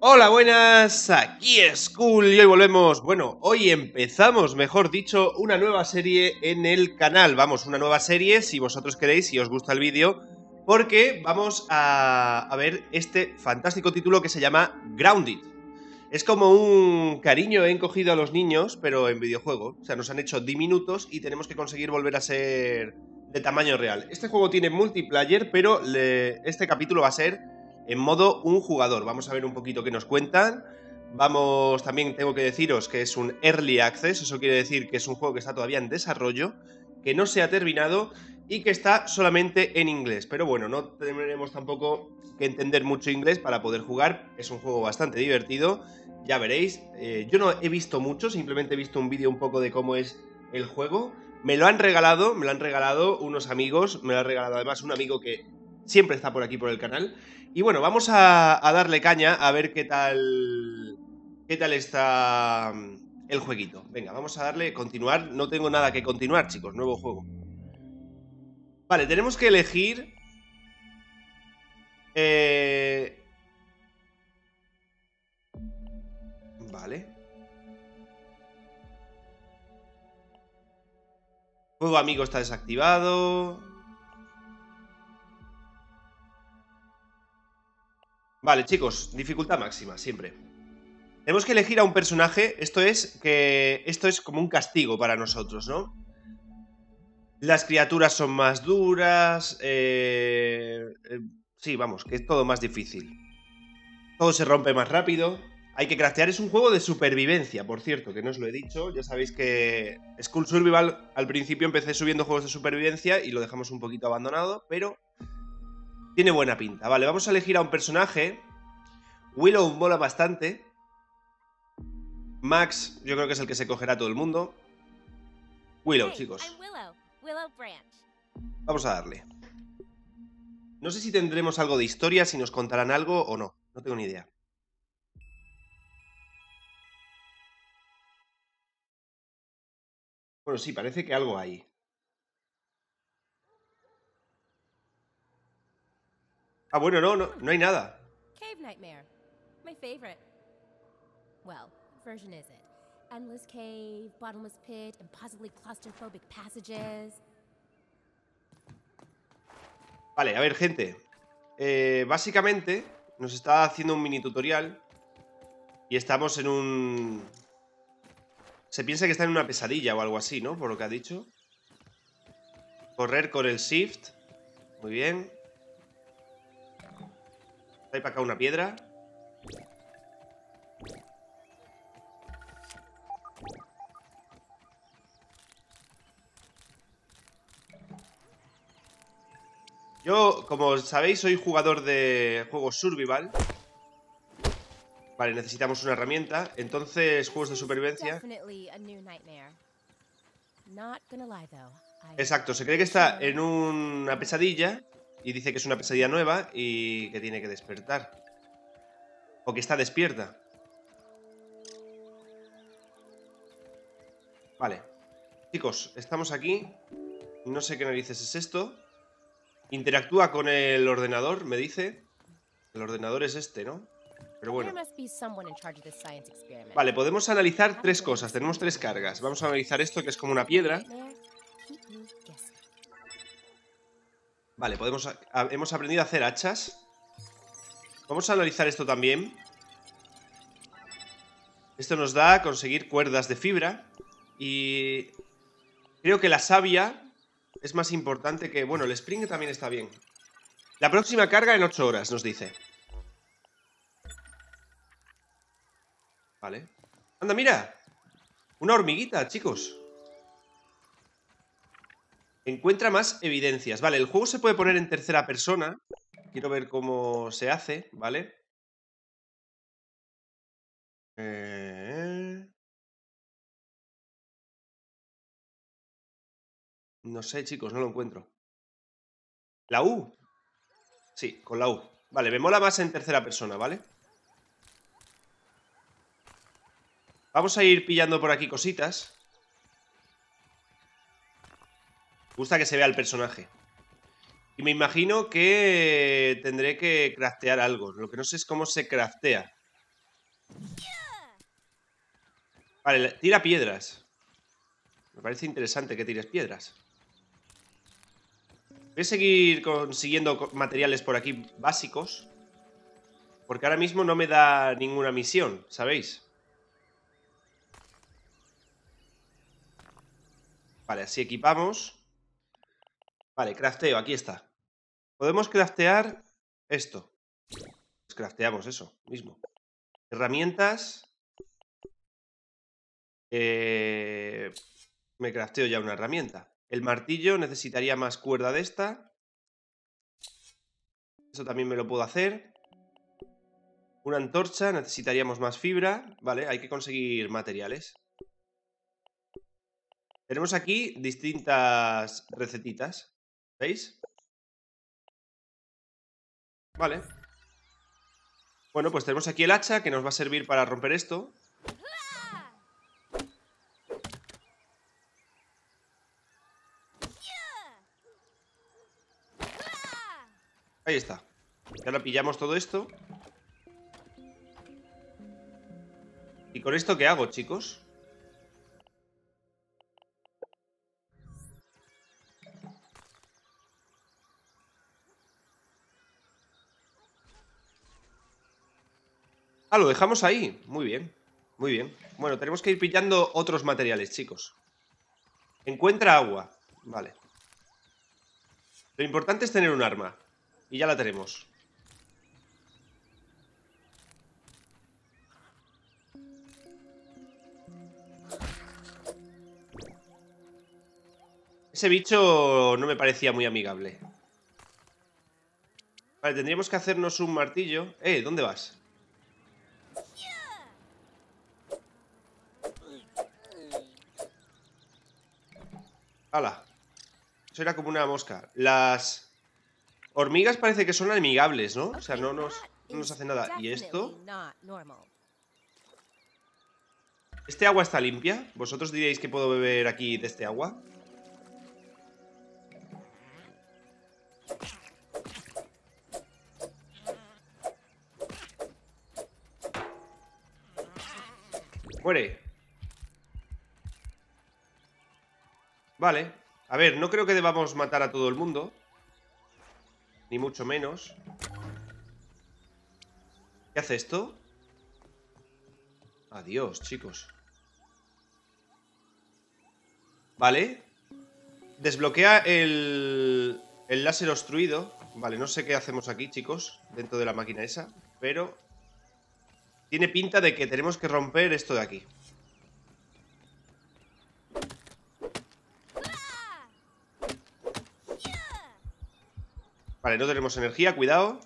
Hola, buenas, aquí es Cool y hoy volvemos, bueno, hoy empezamos, mejor dicho, una nueva serie en el canal. Vamos, una nueva serie, si vosotros queréis, si os gusta el vídeo, porque vamos a, ver este fantástico título que se llama Grounded. Es como un cariño encogido a los niños, pero en videojuego. O sea, nos han hecho diminutos y tenemos que conseguir volver a ser de tamaño real. Este juego tiene multiplayer, pero este capítulo va a ser en modo un jugador. Vamos a ver un poquito qué nos cuentan. Vamos, también tengo que deciros que es un early access, eso quiere decir que es un juego que está todavía en desarrollo, que no se ha terminado y que está solamente en inglés. Pero bueno, no tendremos tampoco que entender mucho inglés para poder jugar. Es un juego bastante divertido, ya veréis. Eh, yo no he visto mucho, simplemente he visto un vídeo un poco de cómo es el juego. Me lo han regalado, me lo han regalado unos amigos, me lo ha regalado además un amigo que siempre está por aquí por el canal. Y bueno, vamos a, darle caña a ver qué tal. qué tal está mm, el jueguito. Venga, vamos a darle continuar. No tengo nada que continuar, chicos. Nuevo juego. Vale, tenemos que elegir. Eh... Vale. Juego amigo está desactivado. Vale, chicos, dificultad máxima, siempre. Tenemos que elegir a un personaje, esto es que esto es como un castigo para nosotros, ¿no? Las criaturas son más duras, eh, eh, sí, vamos, que es todo más difícil. Todo se rompe más rápido. Hay que craftear, es un juego de supervivencia, por cierto, que no os lo he dicho. Ya sabéis que Skull Survival al principio empecé subiendo juegos de supervivencia y lo dejamos un poquito abandonado, pero tiene buena pinta. Vale, vamos a elegir a un personaje. Willow mola bastante. Max, yo creo que es el que se cogerá todo el mundo. Willow, chicos. Vamos a darle. No sé si tendremos algo de historia, si nos contarán algo o no. No tengo ni idea. Bueno, sí, parece que algo hay. Ah, bueno, no, no, hay nada. Vale, a ver, gente. Eh, básicamente, nos está haciendo un mini tutorial. Y estamos en un... Se piensa que está en una pesadilla o algo así, ¿no? Por lo que ha dicho. Correr con el shift. Muy bien. Hay para acá una piedra. Yo, como sabéis, soy jugador de juegos survival. Vale, necesitamos una herramienta. Entonces, juegos de supervivencia. Exacto, se cree que está en una pesadilla y dice que es una pesadilla nueva y que tiene que despertar. O que está despierta. Vale. Chicos, estamos aquí. No sé qué narices es esto. Interactúa con el ordenador, me dice. El ordenador es este, ¿no? Pero bueno. Vale, podemos analizar tres cosas. Tenemos tres cargas. Vamos a analizar esto, que es como una piedra. Vale, podemos, hemos aprendido a hacer hachas. Vamos a analizar esto también. Esto nos da a conseguir cuerdas de fibra. Y creo que la savia es más importante que... Bueno, el spring también está bien. La próxima carga en 8 horas, nos dice. Vale. Anda, mira. Una hormiguita, chicos. Encuentra más evidencias. Vale, el juego se puede poner en tercera persona. Quiero ver cómo se hace, ¿vale? Eh. No sé, chicos, no lo encuentro. ¿La U? Sí, con la U. Vale, me mola más en tercera persona, ¿vale? Vamos a ir pillando por aquí cositas. gusta que se vea el personaje. Y me imagino que tendré que craftear algo. Lo que no sé es cómo se craftea. Vale, tira piedras. Me parece interesante que tires piedras. Voy a seguir consiguiendo materiales por aquí básicos. Porque ahora mismo no me da ninguna misión, ¿sabéis? Vale, así equipamos. Vale, crafteo, aquí está. Podemos craftear esto. Pues crafteamos eso mismo. Herramientas. Eh, me crafteo ya una herramienta. El martillo necesitaría más cuerda de esta. Eso también me lo puedo hacer. Una antorcha, necesitaríamos más fibra. Vale, hay que conseguir materiales. Tenemos aquí distintas recetitas. ¿Veis? Vale Bueno, pues tenemos aquí el hacha Que nos va a servir para romper esto Ahí está Ya lo pillamos todo esto ¿Y con esto qué hago, chicos? Ah, lo dejamos ahí. Muy bien, muy bien. Bueno, tenemos que ir pillando otros materiales, chicos. Encuentra agua. Vale. Lo importante es tener un arma. Y ya la tenemos. Ese bicho no me parecía muy amigable. Vale, tendríamos que hacernos un martillo. Eh, ¿dónde vas? ¡Hala! Eso era como una mosca. Las hormigas parece que son amigables, ¿no? O sea, no nos, no nos hace nada. ¿Y esto? ¿Este agua está limpia? ¿Vosotros diréis que puedo beber aquí de este agua? Muere. Vale. A ver, no creo que debamos matar a todo el mundo. Ni mucho menos. ¿Qué hace esto? Adiós, chicos. Vale. Desbloquea el... El láser obstruido. Vale, no sé qué hacemos aquí, chicos. Dentro de la máquina esa. Pero... Tiene pinta de que tenemos que romper esto de aquí. Vale, no tenemos energía, cuidado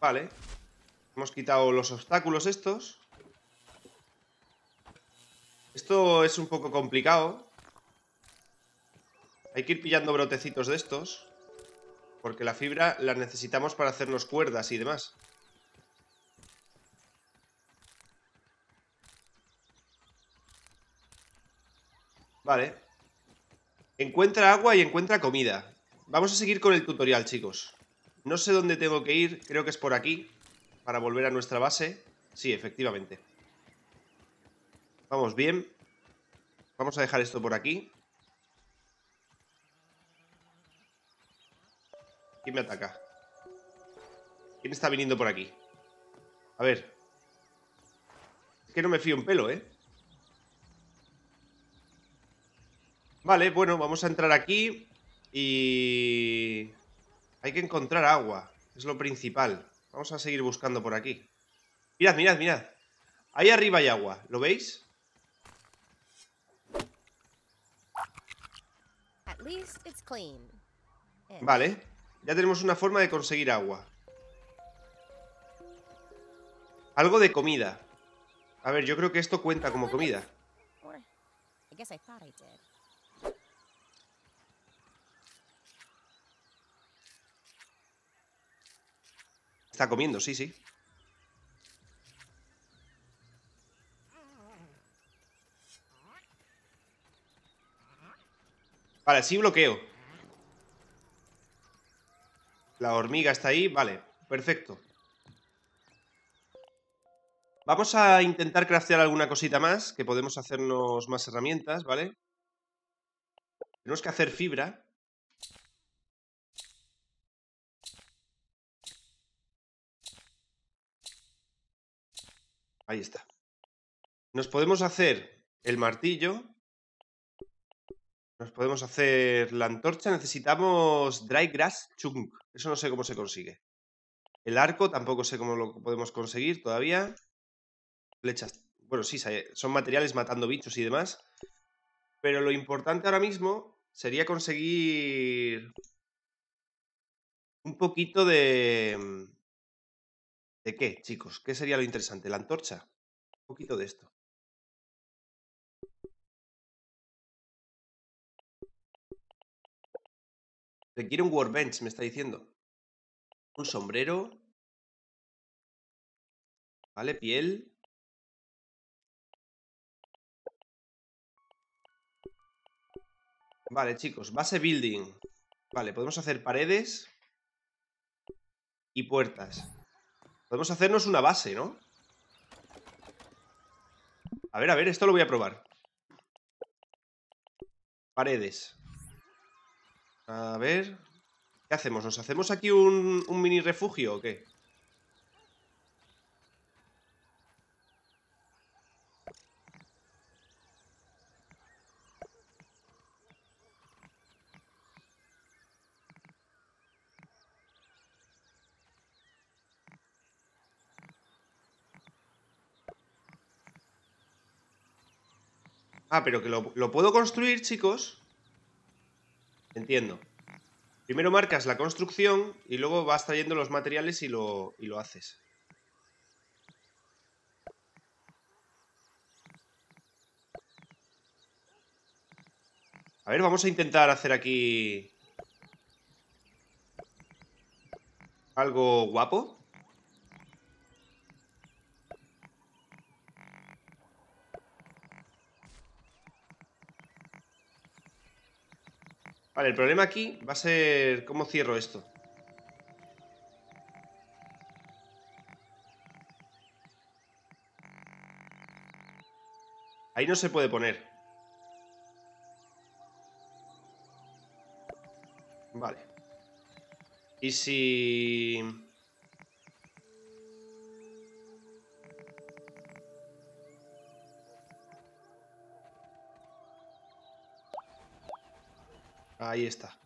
Vale Hemos quitado los obstáculos estos Esto es un poco complicado Hay que ir pillando brotecitos de estos Porque la fibra la necesitamos para hacernos cuerdas y demás Vale Encuentra agua y encuentra comida Vamos a seguir con el tutorial, chicos. No sé dónde tengo que ir, creo que es por aquí, para volver a nuestra base. Sí, efectivamente. Vamos bien. Vamos a dejar esto por aquí. ¿Quién me ataca? ¿Quién está viniendo por aquí? A ver. Es que no me fío un pelo, ¿eh? Vale, bueno, vamos a entrar aquí y... Hay que encontrar agua. Es lo principal. Vamos a seguir buscando por aquí. Mirad, mirad, mirad. Ahí arriba hay agua. ¿Lo veis? Vale. Ya tenemos una forma de conseguir agua. Algo de comida. A ver, yo creo que esto cuenta como comida. Está comiendo, sí, sí. Vale, sí bloqueo. La hormiga está ahí, vale, perfecto. Vamos a intentar craftear alguna cosita más, que podemos hacernos más herramientas, ¿vale? Tenemos que hacer fibra. Ahí está. Nos podemos hacer el martillo. Nos podemos hacer la antorcha. Necesitamos dry grass chunk. Eso no sé cómo se consigue. El arco tampoco sé cómo lo podemos conseguir todavía. Flechas. Bueno, sí, eh, son materiales matando bichos y demás. Pero lo importante ahora mismo sería conseguir un poquito de, mm, ¿De qué, chicos? ¿Qué sería lo interesante? ¿La antorcha? Un poquito de esto. Requiere un workbench, me está diciendo. Un sombrero. Vale, piel. Vale, chicos, base building. Vale, podemos hacer paredes y puertas. Podemos hacernos una base, ¿no? A ver, a ver, esto lo voy a probar. Paredes. A ver. ¿Qué hacemos? ¿Nos hacemos aquí un, mini refugio o qué? Ah, pero que lo, puedo construir, chicos. Entiendo. Primero marcas la construcción y luego vas trayendo los materiales y lo, y lo haces. A ver, vamos a intentar hacer aquí... Algo guapo. el problema aquí va a ser cómo cierro esto. Ahí no se puede poner. Vale. Y si... Ahí está.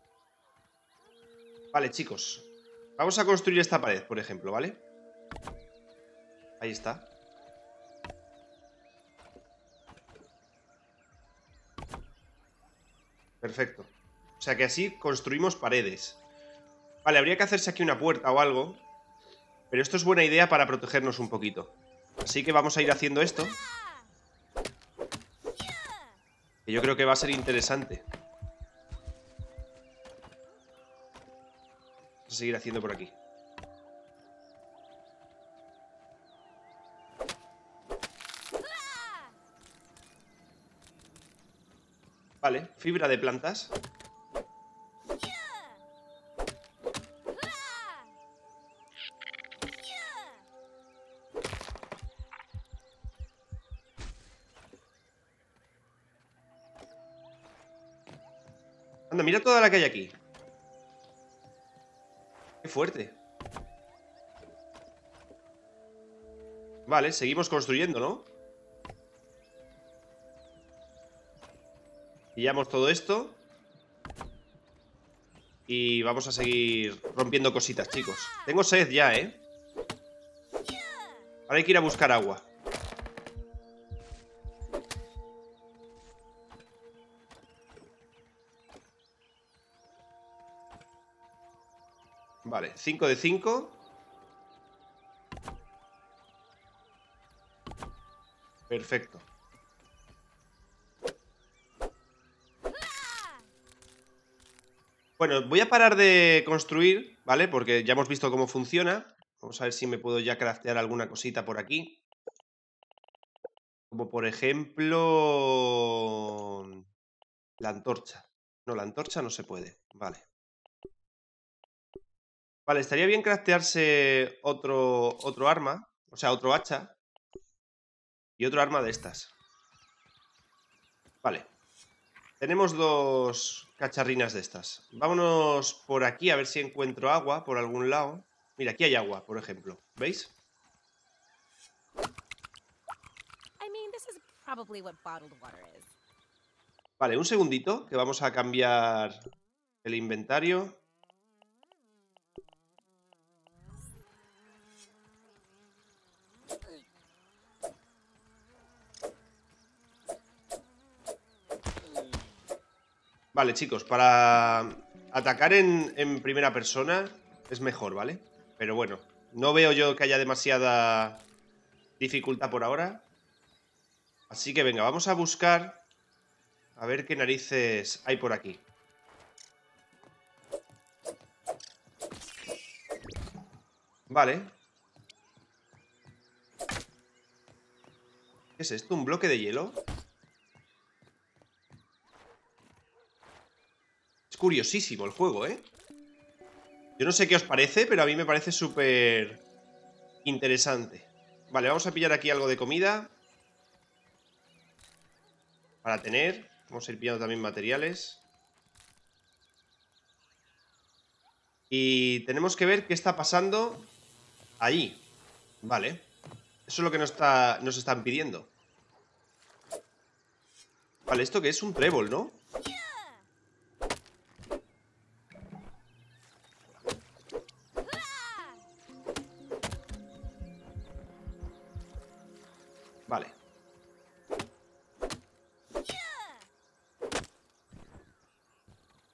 Vale, chicos. Vamos a construir esta pared, por ejemplo, ¿vale? Ahí está. Perfecto. O sea que así construimos paredes. Vale, habría que hacerse aquí una puerta o algo. Pero esto es buena idea para protegernos un poquito. Así que vamos a ir haciendo esto. Que yo creo que va a ser interesante. seguir haciendo por aquí. Vale, fibra de plantas. Anda, mira toda la que hay aquí fuerte. Vale, seguimos construyendo, ¿no? Pillamos todo esto. Y vamos a seguir rompiendo cositas, chicos. Tengo sed ya, ¿eh? Ahora hay que ir a buscar agua. 5 de 5. Perfecto. Bueno, voy a parar de construir, ¿vale? Porque ya hemos visto cómo funciona. Vamos a ver si me puedo ya craftear alguna cosita por aquí. Como por ejemplo... La antorcha. No, la antorcha no se puede. Vale. Vale, estaría bien craftearse otro, otro arma, o sea, otro hacha y otro arma de estas. Vale. Tenemos dos cacharrinas de estas. Vámonos por aquí a ver si encuentro agua por algún lado. Mira, aquí hay agua, por ejemplo. ¿Veis? Vale, un segundito, que vamos a cambiar el inventario. Vale, chicos, para atacar en, primera persona es mejor, ¿vale? Pero bueno, no veo yo que haya demasiada dificultad por ahora. Así que venga, vamos a buscar a ver qué narices hay por aquí. Vale. ¿Qué es esto? ¿Un bloque de hielo? curiosísimo el juego, ¿eh? Yo no sé qué os parece, pero a mí me parece súper interesante. Vale, vamos a pillar aquí algo de comida. Para tener. Vamos a ir pillando también materiales. Y tenemos que ver qué está pasando allí. Vale. Eso es lo que nos, está, nos están pidiendo. Vale, esto que es un trébol, ¿no? Vale.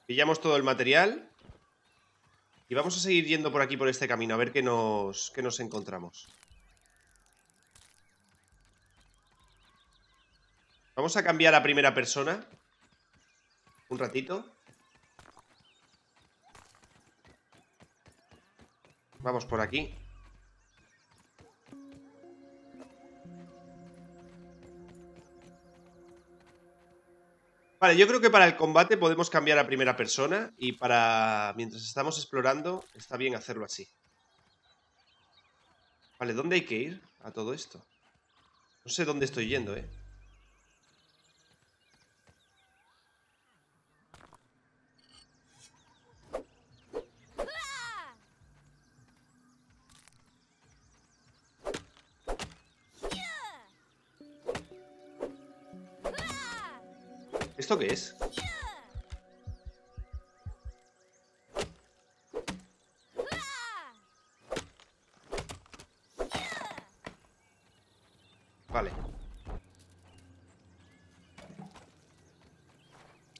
Pillamos todo el material. Y vamos a seguir yendo por aquí, por este camino, a ver qué nos, qué nos encontramos. Vamos a cambiar a primera persona. Un ratito. Vamos por aquí. Vale, yo creo que para el combate podemos cambiar a primera persona y para mientras estamos explorando está bien hacerlo así. Vale, ¿dónde hay que ir a todo esto? No sé dónde estoy yendo, ¿eh? ¿Esto qué es? Vale.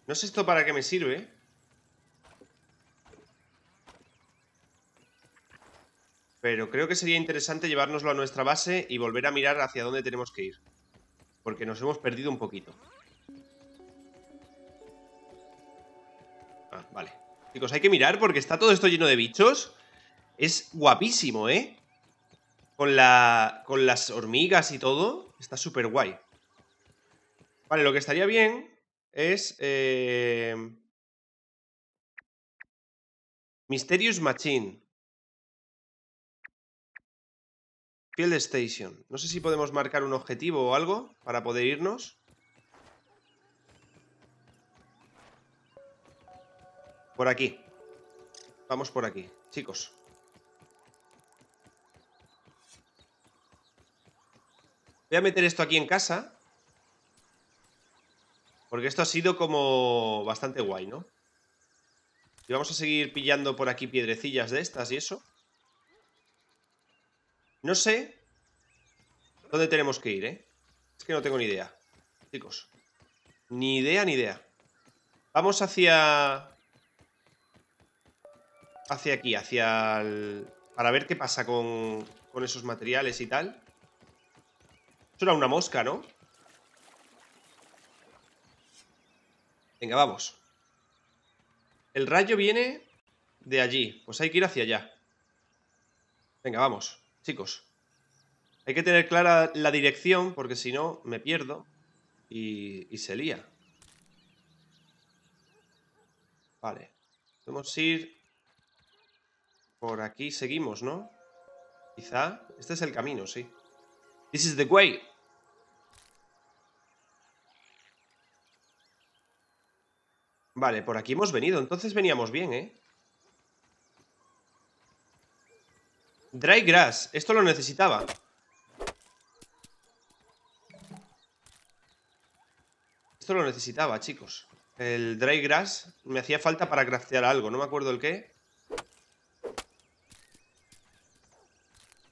No sé esto para qué me sirve. Pero creo que sería interesante llevárnoslo a nuestra base y volver a mirar hacia dónde tenemos que ir. Porque nos hemos perdido un poquito. Chicos, hay que mirar porque está todo esto lleno de bichos. Es guapísimo, ¿eh? Con, la, con las hormigas y todo. Está súper guay. Vale, lo que estaría bien es... Eh, Mysterious Machine. Field Station. No sé si podemos marcar un objetivo o algo para poder irnos. Por aquí. Vamos por aquí, chicos. Voy a meter esto aquí en casa. Porque esto ha sido como bastante guay, ¿no? Y vamos a seguir pillando por aquí piedrecillas de estas y eso. No sé dónde tenemos que ir, ¿eh? Es que no tengo ni idea, chicos. Ni idea, ni idea. Vamos hacia hacia aquí, hacia el... Para ver qué pasa con, con esos materiales y tal. Eso era una mosca, ¿no? Venga, vamos. El rayo viene de allí. Pues hay que ir hacia allá. Venga, vamos, chicos. Hay que tener clara la dirección porque si no me pierdo y, y se lía. Vale. Podemos ir por aquí seguimos, ¿no? Quizá. Este es el camino, sí. This is the way. Vale, por aquí hemos venido. Entonces veníamos bien, ¿eh? Dry grass. Esto lo necesitaba. Esto lo necesitaba, chicos. El dry grass me hacía falta para craftear algo. No me acuerdo el qué.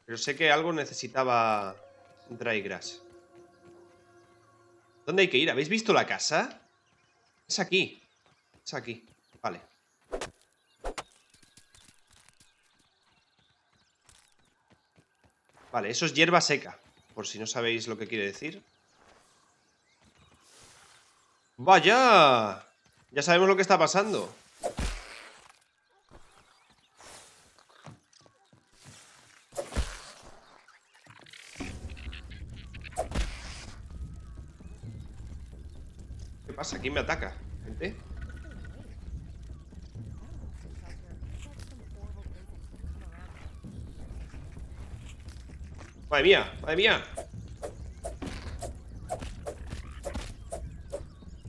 Pero sé que algo necesitaba grass ¿Dónde hay que ir? ¿Habéis visto la casa? Es aquí. Es aquí. Vale. Vale, eso es hierba seca. Por si no sabéis lo que quiere decir. ¡Vaya! Ya sabemos lo que está pasando. pasa? ¿Quién me ataca? ¿Gente? Madre mía, madre mía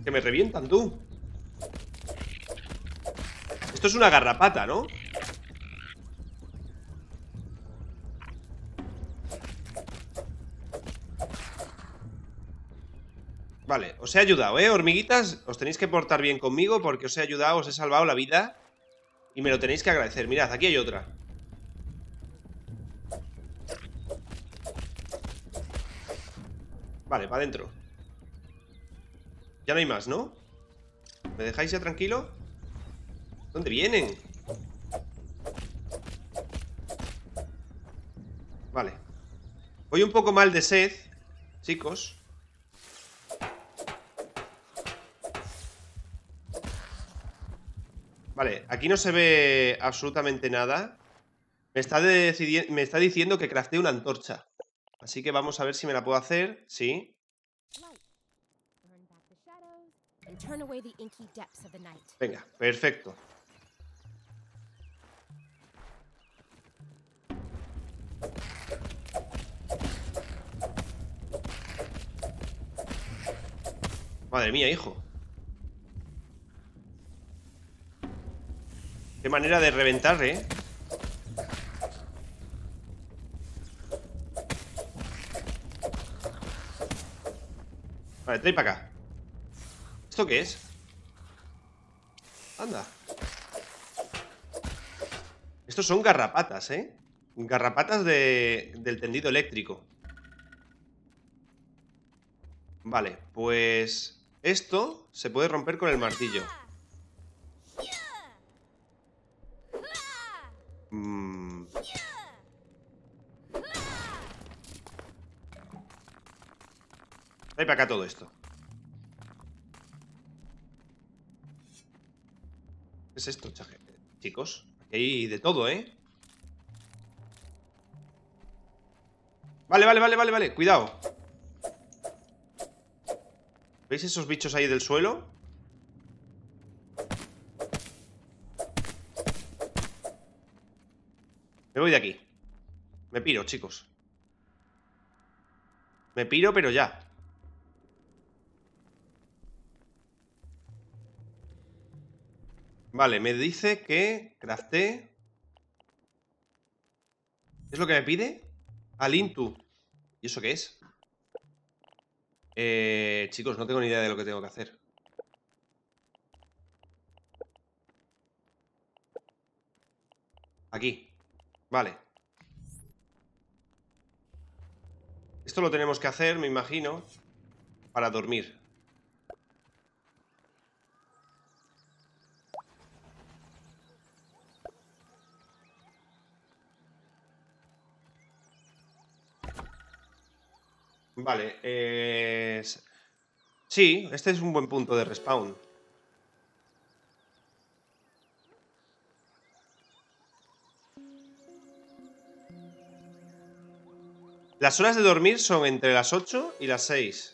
Que me revientan, tú Esto es una garrapata, ¿no? Vale, os he ayudado, ¿eh? Hormiguitas, os tenéis que portar bien conmigo porque os he ayudado, os he salvado la vida. Y me lo tenéis que agradecer. Mirad, aquí hay otra. Vale, para adentro. Ya no hay más, ¿no? ¿Me dejáis ya tranquilo? ¿Dónde vienen? Vale. Voy un poco mal de sed, chicos. Vale, aquí no se ve absolutamente nada. Me está, diciendo que crafté una antorcha. Así que vamos a ver si me la puedo hacer. Sí. Venga, perfecto. Madre mía, hijo. Qué manera de reventar, ¿eh? Vale, trae para acá ¿Esto qué es? Anda Estos son garrapatas, ¿eh? Garrapatas de, del tendido eléctrico Vale, pues... Esto se puede romper con el martillo Mmm, para acá todo esto. ¿Qué es esto, chaje? chicos? Aquí hay de todo, ¿eh? Vale, vale, vale, vale, vale. Cuidado. ¿Veis esos bichos ahí del suelo? voy de aquí. Me piro, chicos. Me piro, pero ya. Vale, me dice que crafté. ¿Es lo que me pide? Alintu. ¿Y eso qué es? Eh, chicos, no tengo ni idea de lo que tengo que hacer. Aquí. Vale. Esto lo tenemos que hacer, me imagino, para dormir. Vale, eh... sí, este es un buen punto de respawn. Las horas de dormir son entre las 8 y las 6.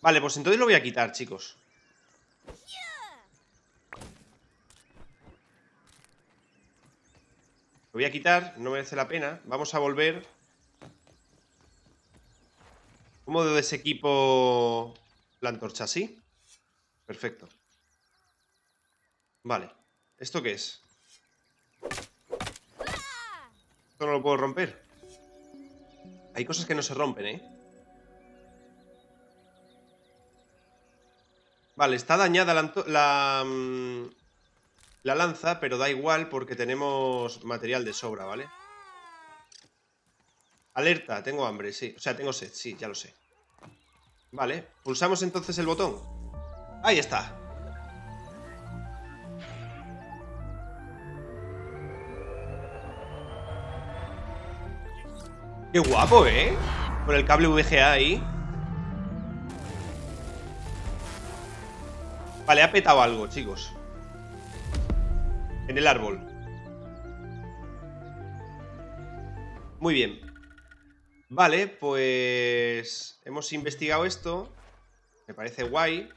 Vale, pues entonces lo voy a quitar, chicos. Lo voy a quitar, no merece la pena. Vamos a volver. ¿Cómo de ese equipo la antorcha? ¿Sí? Perfecto. Vale. ¿Esto qué es? Esto no lo puedo romper. Hay cosas que no se rompen, ¿eh? Vale, está dañada la, mm, la, lanza, pero da igual porque tenemos material de sobra, ¿vale? Alerta, tengo hambre, sí. O sea, tengo sed, sí, ya lo sé. Vale, pulsamos entonces el botón. Ahí está. Qué guapo, ¿eh? Con el cable VGA ahí. Vale, ha petado algo, chicos. En el árbol. Muy bien. Vale, pues... Hemos investigado esto. Me parece guay.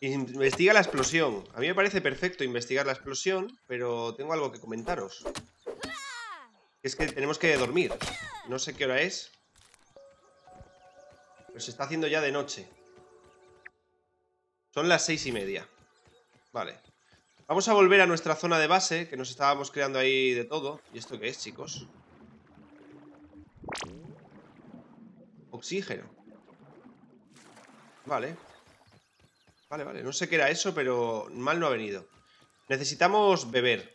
Investiga la explosión. A mí me parece perfecto investigar la explosión, pero tengo algo que comentaros. Es que tenemos que dormir. No sé qué hora es. Pero se está haciendo ya de noche. Son las seis y media. Vale. Vamos a volver a nuestra zona de base, que nos estábamos creando ahí de todo. ¿Y esto qué es, chicos? Oxígeno. Vale. Vale, vale. No sé qué era eso, pero mal no ha venido. Necesitamos beber.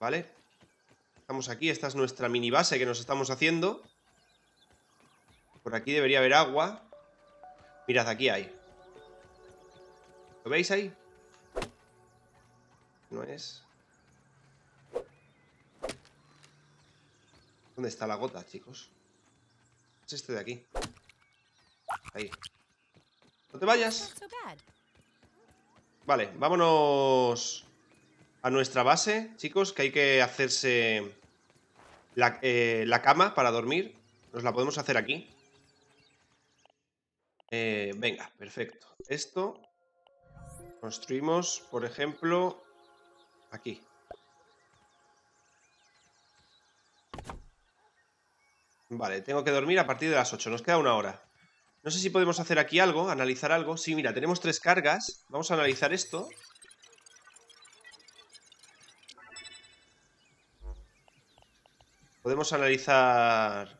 ¿Vale? Estamos aquí, esta es nuestra mini base que nos estamos haciendo. Por aquí debería haber agua. Mirad, aquí hay. ¿Lo veis ahí? No es... ¿Dónde está la gota, chicos? Es este de aquí. Ahí. No te vayas. Vale, vámonos a nuestra base, chicos, que hay que hacerse la, eh, cama para dormir. Nos la podemos hacer aquí. Eh, venga, perfecto. Esto construimos, por ejemplo, aquí. Vale, tengo que dormir a partir de las 8. Nos queda una hora. No sé si podemos hacer aquí algo, analizar algo. Sí, mira, tenemos tres cargas. Vamos a analizar esto. podemos analizar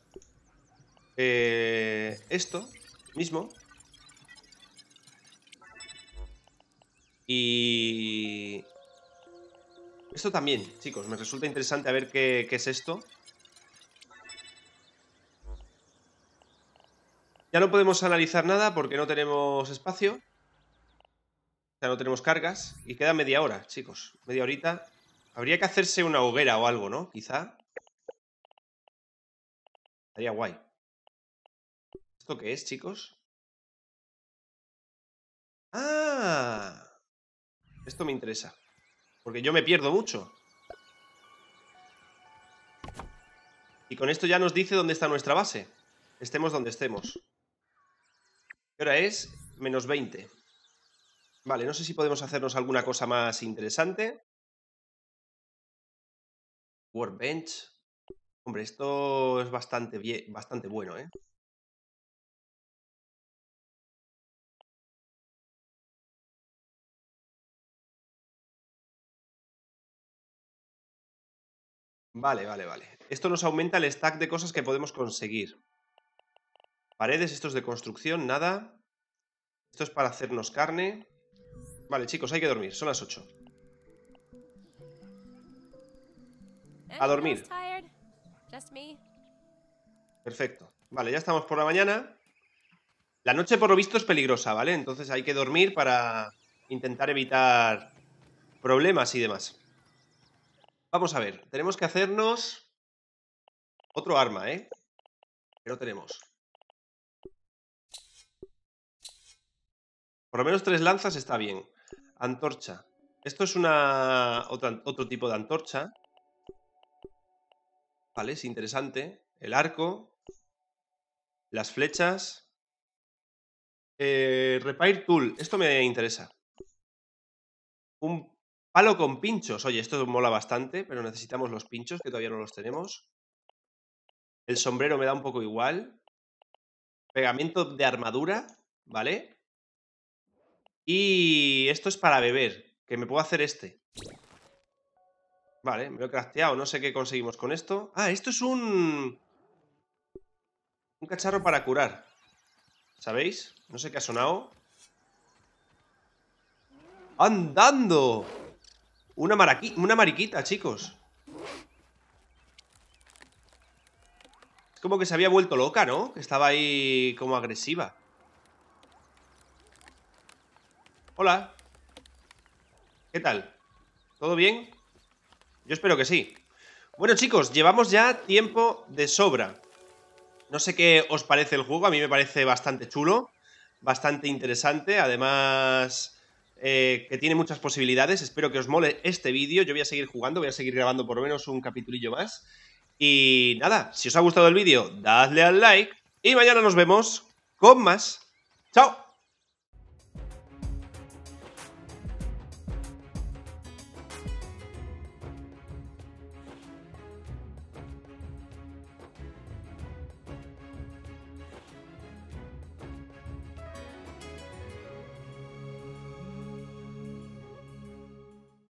eh, esto mismo. Y... Esto también, chicos, me resulta interesante a ver qué, qué es esto. Ya no podemos analizar nada porque no tenemos espacio. Ya no tenemos cargas. Y queda media hora, chicos. Media horita. Habría que hacerse una hoguera o algo, ¿no? Quizá. Estaría guay. ¿Esto qué es, chicos? ¡Ah! Esto me interesa. Porque yo me pierdo mucho. Y con esto ya nos dice dónde está nuestra base. Estemos donde estemos. Y ahora es? Menos 20. Vale, no sé si podemos hacernos alguna cosa más interesante. Workbench. Hombre, esto es bastante bien, bastante bueno, ¿eh? Vale, vale, vale. Esto nos aumenta el stack de cosas que podemos conseguir. Paredes, esto es de construcción, nada. Esto es para hacernos carne. Vale, chicos, hay que dormir. Son las 8. A dormir. Perfecto. Vale, ya estamos por la mañana. La noche, por lo visto, es peligrosa, ¿vale? Entonces hay que dormir para intentar evitar problemas y demás. Vamos a ver, tenemos que hacernos otro arma, ¿eh? Que no tenemos. Por lo menos tres lanzas está bien. Antorcha. Esto es una otro tipo de antorcha. ¿vale? Es interesante. El arco, las flechas. Eh, repair tool, esto me interesa. Un palo con pinchos, oye, esto mola bastante, pero necesitamos los pinchos, que todavía no los tenemos. El sombrero me da un poco igual. Pegamento de armadura, ¿vale? Y esto es para beber, que me puedo hacer este. Vale, me lo he crafteado, no sé qué conseguimos con esto. Ah, esto es un... Un cacharro para curar. ¿Sabéis? No sé qué ha sonado. ¡Andando! Una, una mariquita, chicos. Es como que se había vuelto loca, ¿no? Que estaba ahí como agresiva. Hola. ¿Qué tal? ¿Todo bien? Yo espero que sí. Bueno, chicos, llevamos ya tiempo de sobra. No sé qué os parece el juego, a mí me parece bastante chulo, bastante interesante, además eh, que tiene muchas posibilidades. Espero que os mole este vídeo, yo voy a seguir jugando, voy a seguir grabando por lo menos un capitulillo más. Y nada, si os ha gustado el vídeo, dadle al like y mañana nos vemos con más. ¡Chao!